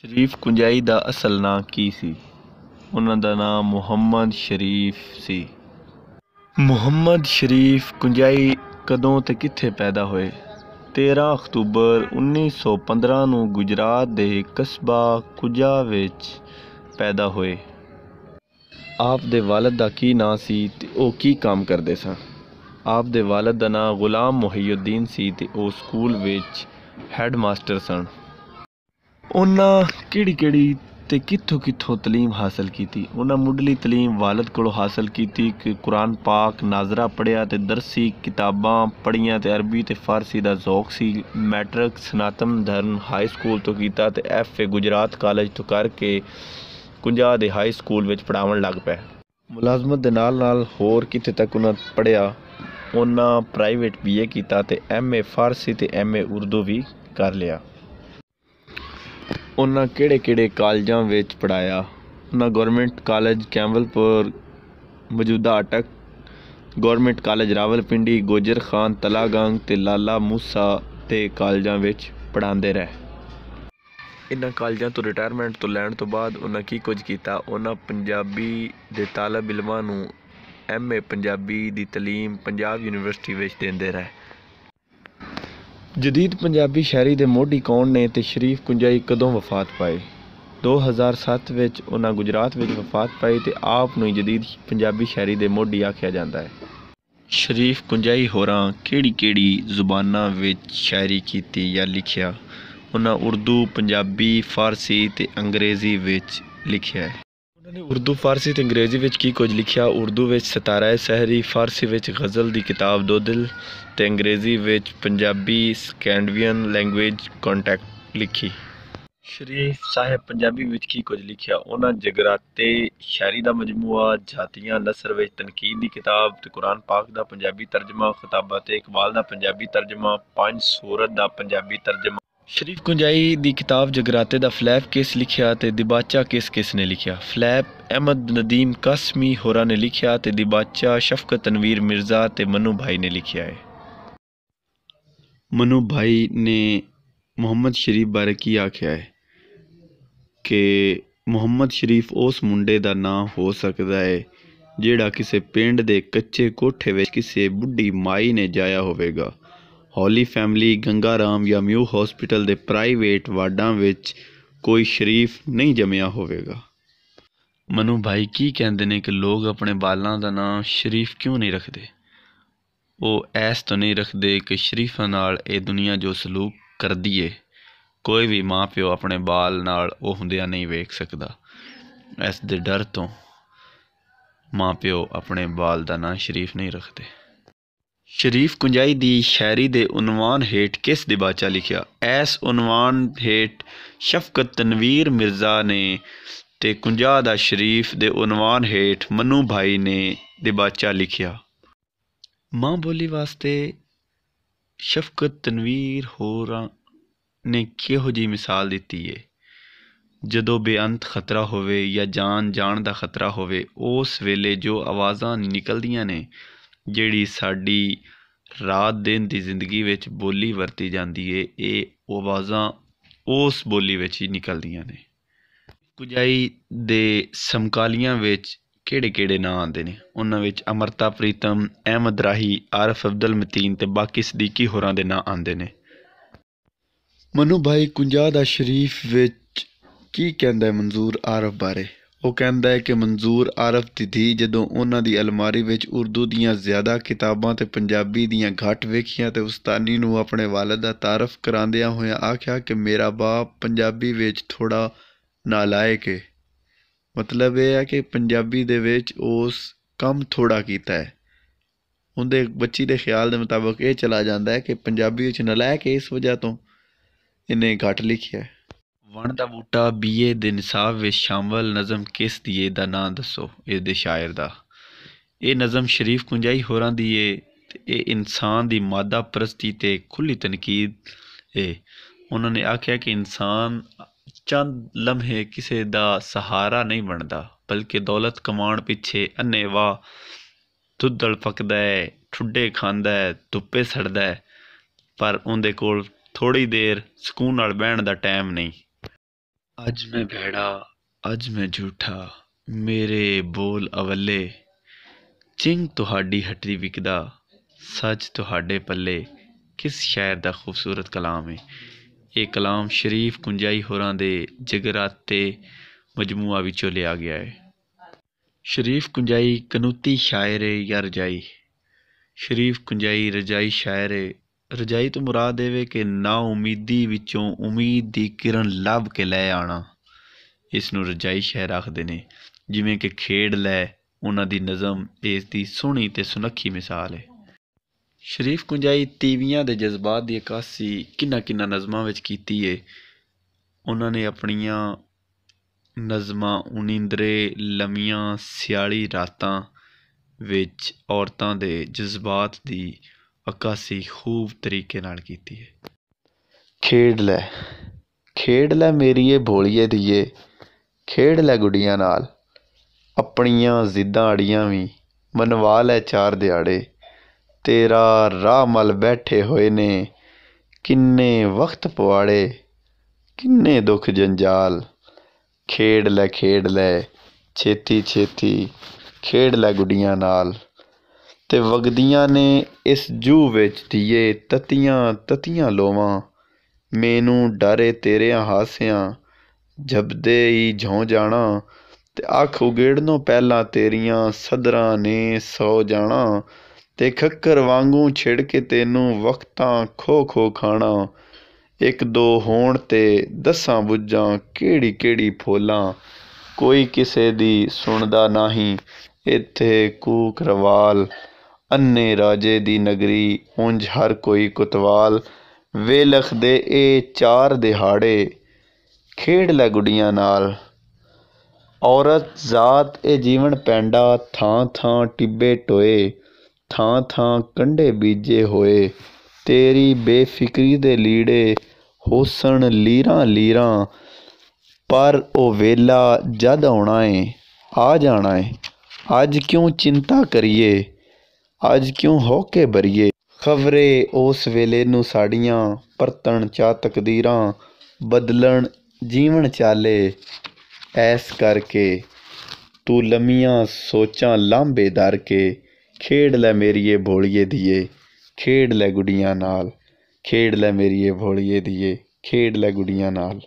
ਸ਼ਰੀਫ ਕੁੰਜਾਈ ਦਾ ਅਸਲ ਨਾਂ ਕੀ ਸੀ ਉਹਨਾਂ ਦਾ ਨਾਮ ਮੁਹੰਮਦ ਸ਼ਰੀਫ ਸੀ ਮੁਹੰਮਦ ਸ਼ਰੀਫ ਕੁੰਜਾਈ ਕਦੋਂ ਤੇ ਕਿੱਥੇ ਪੈਦਾ ਹੋਏ 13 ਅਕਤੂਬਰ 1915 ਨੂੰ ਗੁਜਰਾਤ ਦੇ ਕਸਬਾ ਕੁਜਾ ਵਿੱਚ ਪੈਦਾ ਹੋਏ ਆਪ ਦੇ ਵਾਲਦ ਦਾ ਕੀ ਨਾਂ ਸੀ ਤੇ ਉਹ ਕੀ ਕੰਮ ਕਰਦੇ ਸਨ ਆਪ ਦੇ ਵਾਲਦ ਦਾ ਨਾਂ ਗੁਲਾਮ ਮੁਹੀਉਦੀਨ ਸੀ ਤੇ ਉਹ ਸਕੂਲ ਵਿੱਚ ਹੈੱਡਮਾਸਟਰ ਸਨ ਉਹਨਾਂ ਕਿਹੜੀ ਕਿਹੜੀ ਤੇ ਕਿੱਥੋਂ ਕਿੱਥੋਂ تعلیم ਹਾਸਲ ਕੀਤੀ ਉਹਨਾਂ ਮੁੱਢਲੀ تعلیم ਵਾਲਦ ਕੋਲੋਂ ਹਾਸਲ ਕੀਤੀ ਕਿ ਕੁਰਾਨ ਪਾਕ ਨਾਜ਼ਰਾ ਪੜਿਆ ਤੇ ਦਰਸੀ ਕਿਤਾਬਾਂ ਪੜੀਆਂ ਤੇ ਅਰਬੀ ਤੇ ਫਾਰਸੀ ਦਾ ਜ਼ੌਕ ਸੀ matric Sanatan Dharam high school ਤੋਂ ਕੀਤਾ ਤੇ ਐਫਏ ਗੁਜਰਾਤ ਕਾਲਜ ਤੋਂ ਕਰਕੇ ਕੁੰਜਾ ਦੇ ਹਾਈ ਸਕੂਲ ਵਿੱਚ ਪੜਾਉਣ ਲੱਗ ਪਿਆ ਮੁਲਾਜ਼ਮਤ ਦੇ ਨਾਲ ਨਾਲ ਹੋਰ ਕਿਤੇ ਤੱਕ ਉਹਨਾਂ ਪੜਿਆ ਉਹਨਾਂ ਪ੍ਰਾਈਵੇਟ ਬੀਏ ਕੀਤਾ ਤੇ ਐਮਏ ਫਾਰਸੀ ਤੇ ਐਮਏ ਉਰਦੂ ਵੀ ਕਰ ਲਿਆ ਉਹਨਾਂ ਕਿਹੜੇ ਕਿਹੜੇ ਕਾਲਜਾਂ ਵਿੱਚ ਪੜਾਇਆ ਉਹਨਾਂ ਗਵਰਨਮੈਂਟ ਕਾਲਜ ਕੈਂਬਲਪੁਰ ਮੌਜੂਦਾ ਅਟਕ ਗਵਰਨਮੈਂਟ ਕਾਲਜ ਰਾਵਲਪਿੰਡੀ ਗੋਜਰ ਖਾਨ ਤਲਾਗੰਗ ਤੇ ਲਾਲਾ ਮੂਸਾ ਤੇ ਕਾਲਜਾਂ ਵਿੱਚ ਪੜਾਉਂਦੇ ਰਹੇ ਇਹਨਾਂ ਕਾਲਜਾਂ ਤੋਂ ਰਿਟਾਇਰਮੈਂਟ ਤੋਂ ਲੈਣ ਤੋਂ ਬਾਅਦ ਉਹਨਾਂ ਕੀ ਕੁਝ ਕੀਤਾ ਉਹਨਾਂ ਪੰਜਾਬੀ ਦੇ ਤਾਲਬ ਇਲਮਾਂ ਨੂੰ ਐਮਏ ਪੰਜਾਬੀ ਦੀ تعلیم ਪੰਜਾਬ ਯੂਨੀਵਰਸਿਟੀ ਵਿੱਚ ਦਿੰਦੇ ਰਹੇ ਜਦੀਦ ਪੰਜਾਬੀ ਸ਼ਾਇਰੀ ਦੇ ਮੋਢੀ ਕੌਣ ਨੇ ਤੇ ਸ਼ਰੀਫ ਕੁੰਜਾਈ ਕਦੋਂ ਵਫਾਤ ਪਾਏ 2007 ਵਿੱਚ ਉਹਨਾਂ ਗੁਜਰਾਤ ਵਿੱਚ ਵਫਾਤ ਪਾਈ ਤੇ ਆਪ ਨੂੰ ਹੀ ਜਦੀਦ ਪੰਜਾਬੀ ਸ਼ਾਇਰੀ ਦੇ ਮੋਢੀ ਆਖਿਆ ਜਾਂਦਾ ਹੈ ਸ਼ਰੀਫ ਕੁੰਜਾਈ ਹੋਰਾਂ ਕਿਹੜੀ-ਕਿਹੜੀ ਜ਼ੁਬਾਨਾਂ ਵਿੱਚ ਸ਼ਾਇਰੀ ਕੀਤੀ ਜਾਂ ਲਿਖਿਆ ਉਹਨਾਂ ਉਰਦੂ ਪੰਜਾਬੀ ਫਾਰਸੀ ਤੇ ਅੰਗਰੇਜ਼ੀ ਵਿੱਚ ਲਿਖਿਆ ਹੈ ਨੇ ਉਰਦੂ ਫਾਰਸੀ ਤੇ ਅੰਗਰੇਜ਼ੀ ਵਿੱਚ ਕੀ ਕੁਝ ਲਿਖਿਆ ਉਰਦੂ ਵਿੱਚ ਸਤਾਰਾ ਸਹਿਰੀ ਫਾਰਸੀ ਵਿੱਚ ਗ਼ਜ਼ਲ ਦੀ ਕਿਤਾਬ ਦੋ ਦਿਲ ਤੇ ਅੰਗਰੇਜ਼ੀ ਵਿੱਚ ਪੰਜਾਬੀ ਸਕੈਂਡੀਨੇਵੀਅਨ ਲੈਂਗੁਏਜ ਕੰਟੈਕਟ ਲਿਖੀ ਸ਼ਰੀਫ ਸਾਹਿਬ ਪੰਜਾਬੀ ਵਿੱਚ ਕੀ ਕੁਝ ਲਿਖਿਆ ਉਹਨਾਂ ਜਗਰਾਤੇ ਸ਼ਾਇਰੀ ਦਾ ਮਜਮੂਆ ਜਾਤੀਆਂ ਨਸਰ ਵਿੱਚ ਤਨਕੀਦ ਦੀ ਕਿਤਾਬ ਤੇ ਕੁਰਾਨ ਪਾਕ ਦਾ ਪੰਜਾਬੀ ਤਰਜਮਾ ਖਤਾਬਾ ਤੇ ਇਕਬਾਲ ਦਾ ਪੰਜਾਬੀ ਤਰਜਮਾ ਪੰਜ ਸੂਰਤ ਦਾ ਪੰਜਾਬੀ ਤਰਜਮਾ शरीफ गुंजाई की किताब जगराते का फ्लैप केस लिखा तो दिबाचा केस ने लिखा फ्लैप अहमद नदीम कासमी होरा ने लिखा तो दिबाचा शफकत तनवीर मिर्जा तो मनु भाई ने लिखा है मनु भाई ने मुहम्मद शरीफ बारे की आख्या है कि मुहम्मद शरीफ उस मुंडे का ना हो सकता है जेड़ा किसी पिंड के कच्चे कोठे किसी बुढ़ी माई ने जाया होगा ਹੌਲੀ ਫੈਮਿਲੀ ਗੰਗਾ ਰਾਮ ਜਾਂ ਮਿਊ ਹਸਪੀਟਲ ਦੇ ਪ੍ਰਾਈਵੇਟ ਵਾਰਡਾਂ ਵਿੱਚ ਕੋਈ ਸ਼ਰੀਫ ਨਹੀਂ ਜਮਿਆ ਹੋਵੇਗਾ ਮਨੂ ਭਾਈ ਕੀ ਕਹਿੰਦੇ ਨੇ ਕਿ ਲੋਕ ਆਪਣੇ ਬਾਲਾਂ ਦਾ ਨਾਮ ਸ਼ਰੀਫ ਕਿਉਂ ਨਹੀਂ ਰੱਖਦੇ ਉਹ ਐਸ ਤੋਂ ਨਹੀਂ ਰੱਖਦੇ ਕਿ ਸ਼ਰੀਫਾਂ ਨਾਲ ਇਹ ਦੁਨੀਆ ਜੋ ਸਲੂਕ ਕਰਦੀ ਏ ਕੋਈ ਵੀ ਮਾਂ ਪਿਓ ਆਪਣੇ ਬਾਲ ਨਾਲ ਉਹ ਹੁੰਦਿਆਂ ਨਹੀਂ ਵੇਖ ਸਕਦਾ ਐਸ ਦੇ ਡਰ ਤੋਂ ਮਾਂ ਪਿਓ ਆਪਣੇ ਬਾਲ ਦਾ ਨਾਂ ਸ਼ਰੀਫ ਨਹੀਂ ਰੱਖਦੇ ਸ਼ਰੀਫ ਕੁੰਜਾਈ ਦੀ ਸ਼ਾਇਰੀ ਦੇ ਉਨਵਾਨ ਹੇਠ ਕਿਸ ਦਿਬਾਚਾ ਲਿਖਿਆ ਐਸ ਉਨਵਾਨ ਹੇਠ ਸ਼ਫਕਤ ਤਨਵੀਰ ਮਿਰਜ਼ਾ ਨੇ ਤੇ ਕੁੰਜਾ ਦਾ ਸ਼ਰੀਫ ਦੇ ਉਨਵਾਨ ਹੇਠ ਮਨੂ ਭਾਈ ਨੇ ਦਿਬਾਚਾ ਲਿਖਿਆ ਮਾਂ ਬੋਲੀ ਵਾਸਤੇ ਸ਼ਫਕਤ ਤਨਵੀਰ ਹੋਰਾਂ ਨੇ ਕਿਹੋ ਜੀ ਮਿਸਾਲ ਦਿੱਤੀ ਏ ਜਦੋਂ ਬੇਅੰਤ ਖਤਰਾ ਹੋਵੇ ਜਾਂ ਜਾਨ ਜਾਣ ਦਾ ਖਤਰਾ ਹੋਵੇ ਉਸ ਵੇਲੇ ਜੋ ਆਵਾਜ਼ਾਂ ਨਿਕਲਦੀਆਂ ਨੇ ਜਿਹੜੀ ਸਾਡੀ ਰਾਤ ਦਿਨ ਦੀ ਜ਼ਿੰਦਗੀ ਵਿੱਚ ਬੋਲੀ ਵਰਤੀ ਜਾਂਦੀ ਏ ਇਹ ਆਵਾਜ਼ਾਂ ਉਸ ਬੋਲੀ ਵਿੱਚ ਹੀ ਨਿਕਲਦੀਆਂ ਨੇ ਕੁਜਾਈ ਦੇ ਸਮਕਾਲੀਆਂ ਵਿੱਚ ਕਿਹੜੇ ਕਿਹੜੇ ਨਾਂ ਆਉਂਦੇ ਨੇ ਉਹਨਾਂ ਵਿੱਚ ਅਮਰਤਾ ਪ੍ਰੀਤਮ ਅਹਿਮਦ ਰਾਹੀ ਆਰਫ ਅਬਦੁਲ ਮਤੀਨ ਤੇ ਬਾਕੀ ਸਦੀਕੀ ਹੋਰਾਂ ਦੇ ਨਾਂ ਆਉਂਦੇ ਨੇ ਮਨੂ ਭਾਈ ਕੁੰਜਾ ਦਾ ਸ਼ਰੀਫ ਵਿੱਚ ਕੀ ਕਹਿੰਦਾ ਹੈ ਮਨਜ਼ੂਰ ਆਰਫ ਬਾਰੇ ਉਹ ਕਹਿੰਦਾ ਹੈ ਕਿ ਮਨਜ਼ੂਰ ਆਰਫ ਦੀ ਧੀ ਜਦੋਂ ਉਹਨਾਂ ਦੀ ਅਲਮਾਰੀ ਵਿੱਚ ਉਰਦੂ ਦੀਆਂ ਜ਼ਿਆਦਾ ਕਿਤਾਬਾਂ ਤੇ ਪੰਜਾਬੀ ਦੀਆਂ ਘੱਟ ਵੇਖੀਆਂ ਤੇ ਉਸਤਾਨੀ ਨੂੰ ਆਪਣੇ ਵਾਲਦ ਦਾ ਤਾਰਫ ਕਰਾਉਂਦਿਆਂ ਹੋਇਆਂ ਆਖਿਆ ਕਿ ਮੇਰਾ ਬਾਪ ਪੰਜਾਬੀ ਵਿੱਚ ਥੋੜਾ ਨਾਲਾਇਕ ਹੈ ਮਤਲਬ ਇਹ ਹੈ ਕਿ ਪੰਜਾਬੀ ਦੇ ਵਿੱਚ ਉਸ ਕੰਮ ਥੋੜਾ ਕੀਤਾ ਹੈ ਉਹਦੇ ਬੱਚੀ ਦੇ ਖਿਆਲ ਦੇ ਮੁਤਾਬਕ ਇਹ ਚਲਾ ਜਾਂਦਾ ਹੈ ਕਿ ਪੰਜਾਬੀ ਵਿੱਚ ਨਾਲਾਇਕ ਇਸ ਵਜ੍ਹਾ ਤੋਂ ਇਹਨੇ ਘੱਟ ਲਿਖਿਆ ਵਣ ਦਾ ਬੂਟਾ ਬੀਏ ਦੇ ਨਿਸਾਬ ਵਿੱਚ ਸ਼ਾਮਲ ਨਜ਼ਮ ਕਿਸ ਦੀ ਇਹ ਦਾ ਨਾਂ ਦੱਸੋ ਇਸ ਦੇ ਸ਼ਾਇਰ ਦਾ ਇਹ ਨਜ਼ਮ ਸ਼ਰੀਫ ਕੁੰਜਾਈ ਹੋਰਾਂ ਦੀ ਏ ਤੇ ਇਹ ਇਨਸਾਨ ਦੀ ਮਾਦਾ ਪ੍ਰਸਤੀ ਤੇ ਖੁੱਲੀ ਤਨਕੀਦ ਏ ਉਹਨਾਂ ਨੇ ਆਖਿਆ ਕਿ ਇਨਸਾਨ ਚੰਦ ਲਮਹੇ ਕਿਸੇ ਦਾ ਸਹਾਰਾ ਨਹੀਂ ਬਣਦਾ ਬਲਕਿ ਦੌਲਤ ਕਮਾਉਣ ਪਿੱਛੇ ਅਨੇਵਾ ਤੁੱਦਲ ਫਕਦਾ ਹੈ ਠੁੱਡੇ ਖਾਂਦਾ ਹੈ ਧੁੱਪੇ ਸੜਦਾ ਹੈ ਪਰ ਉਹਦੇ ਕੋਲ ਥੋੜੀ ਦੇਰ ਸਕੂਨ ਨਾਲ ਬਹਿਣ ਦਾ ਟਾਈਮ ਨਹੀਂ ਅੱਜ ਮੈਂ ਭੈੜਾ ਅੱਜ ਮੈਂ ਝੂਠਾ ਮੇਰੇ ਬੋਲ ਅਵੱਲੇ ਚਿੰਗ ਤੁਹਾਡੀ ਹੱਟੀ ਵਿਕਦਾ ਸੱਚ ਤੁਹਾਡੇ ਪੱਲੇ ਕਿਸ ਸ਼ਾਇਰ ਦਾ ਖੂਬਸੂਰਤ ਕਲਾਮ ਹੈ ਇਹ ਕਲਾਮ ਸ਼ਰੀਫ ਕੁੰਜਾਈ ਹੋਰਾਂ ਦੇ ਜਗਰਾਤੇ ਮਜਮੂਆ ਵਿੱਚੋਂ ਲਿਆ ਗਿਆ ਹੈ ਸ਼ਰੀਫ ਕੁੰਜਾਈ ਕਨੂਤੀ ਸ਼ਾਇਰ ਹੈ ਯਾਰ ਜਾਈ ਸ਼ਰੀਫ ਕੁੰਜਾਈ ਰਜਾਈ ਸ਼ਾਇਰ ਹੈ ਰਜਾਈ ਤੋਂ ਮੁਰਾਦ ਇਹ ਵੇ ਕਿ ਉਮੀਦੀ ਵਿੱਚੋਂ ਉਮੀਦ ਦੀ ਕਿਰਨ ਲੱਭ ਕੇ ਲੈ ਆਣਾ ਇਸ ਨੂੰ ਰਜਾਈ ਸ਼ਹਿਰ ਆਖਦੇ ਨੇ ਜਿਵੇਂ ਕਿ ਖੇਡ ਲੈ ਉਹਨਾਂ ਦੀ ਨਜ਼ਮ ਇਸ ਦੀ ਸੋਹਣੀ ਤੇ ਸੁਨੱਖੀ ਮਿਸਾਲ ਹੈ ਸ਼ਰੀਫ ਕੁੰਜਾਈ ਤੀਵੀਆਂ ਦੇ ਜਜ਼ਬਾਤ ਦੀ ਇਕਾਸੀ ਕਿੰਨਾ ਕਿੰਨਾ ਨਜ਼ਮਾਂ ਵਿੱਚ ਕੀਤੀ ਏ ਉਹਨਾਂ ਨੇ ਆਪਣੀਆਂ ਨਜ਼ਮਾਂ ਉਨਿੰਦਰੇ ਲਮੀਆਂ ਸਿਆਲੀ ਰਾਤਾਂ ਵਿੱਚ ਔਰਤਾਂ ਦੇ ਜਜ਼ਬਾਤ ਦੀ ਅਕਾਸੀ ਖੂਬ ਤਰੀਕੇ ਨਾਲ ਕੀਤੀ ਹੈ ਖੇਡ ਲੈ ਖੇਡ ਲੈ ਮੇਰੀਏ ਭੋਲੀਏ ਦੀਏ ਖੇਡ ਲੈ ਗੁੱਡੀਆਂ ਨਾਲ ਆਪਣੀਆਂ ਜ਼ਿੱਦਾਂ ਆੜੀਆਂ ਵੀ ਮਨਵਾ ਲੈ ਚਾਰ ਦਿਹਾੜੇ ਤੇਰਾ ਰਾਹ ਮਲ ਬੈਠੇ ਹੋਏ ਨੇ ਕਿੰਨੇ ਵਕਤ ਪਵਾੜੇ ਕਿੰਨੇ ਦੁੱਖ ਜੰਜਾਲ ਖੇਡ ਲੈ ਖੇਡ ਲੈ ਛੇਤੀ ਛੇਤੀ ਖੇਡ ਲੈ ਗੁੱਡੀਆਂ ਨਾਲ ਤੇ ਵਗਦੀਆਂ ਨੇ ਇਸ ਜੂ ਵਿੱਚ ਧੀਏ ਤਤੀਆਂ ਤਤੀਆਂ ਲੋਵਾਂ ਮੈਨੂੰ ਡਰੇ ਤੇਰੇ ਹਾਸਿਆਂ ਜਬਦੇ ਹੀ ਜਿਉਂ ਜਾਣਾ ਤੇ ਅੱਖ ਉਗੇੜਨੋਂ ਪਹਿਲਾਂ ਤੇਰੀਆਂ ਸਦਰਾਂ ਨੇ ਸੌ ਜਾਣਾ ਤੇ ਖੱਕਰ ਵਾਂਗੂ ਛਿੜ ਕੇ ਤੈਨੂੰ ਵਕਤਾਂ ਖੋ ਖੋ ਖਾਣਾ ਇੱਕ ਦੋ ਹੋਣ ਤੇ ਦਸਾਂ ਬੁੱਝਾਂ ਕਿਹੜੀ ਕਿਹੜੀ ਫੋਲਾਂ ਕੋਈ ਕਿਸੇ ਦੀ ਸੁਣਦਾ ਨਹੀਂ ਇੱਥੇ ਕੂਕਰਵਾਲ ਅੰਨੇ ਰਾਜੇ ਦੀ ਨਗਰੀ ਉੰਜ ਹਰ ਕੋਈ ਕੁਤਵਾਲ ਵੇਲਖ ਦੇ ਇਹ ਚਾਰ ਦਿਹਾੜੇ ਖੇਡ ਲੈ ਗੁੱਡੀਆਂ ਨਾਲ ਔਰਤ ਜ਼ਾਤ ਇਹ ਜੀਵਨ ਪੈਂਡਾ ਥਾਂ ਥਾਂ ਟਿੱਬੇ ਟੋਏ ਥਾਂ ਥਾਂ ਕੰਡੇ ਬੀਜੇ ਹੋਏ ਤੇਰੀ ਬੇਫਿਕਰੀ ਦੇ ਲੀੜੇ ਹੋਸਣ ਲੀਰਾਂ ਲੀਰਾਂ ਪਰ ਉਹ ਵੇਲਾ ਜਦ ਆਉਣਾ ਏ ਆ ਜਾਣਾ ਏ ਅੱਜ ਕਿਉਂ ਚਿੰਤਾ ਕਰੀਏ ਅੱਜ ਕਿਉਂ ਹੋ ਕੇ ਬਰੀਏ ਖਬਰੇ ਉਸ ਵੇਲੇ ਨੂੰ ਸਾੜੀਆਂ ਪਰਤਣ ਚਾ ਤਕਦੀਰਾਂ ਬਦਲਣ ਜੀਵਨ ਚਾਲੇ ਐਸ ਕਰਕੇ ਤੂੰ ਲੰਮੀਆਂ ਸੋਚਾਂ ਲਾਂਬੇ ਦਰ ਕੇ ਖੇਡ ਲੈ ਮੇਰੀਏ ਭੋਲੀਏ ਦੀਏ ਖੇਡ ਲੈ ਗੁੜੀਆਂ ਨਾਲ ਖੇਡ ਲੈ ਮੇਰੀਏ ਭੋਲੀਏ ਦੀਏ ਖੇਡ ਲੈ ਗੁੜੀਆਂ ਨਾਲ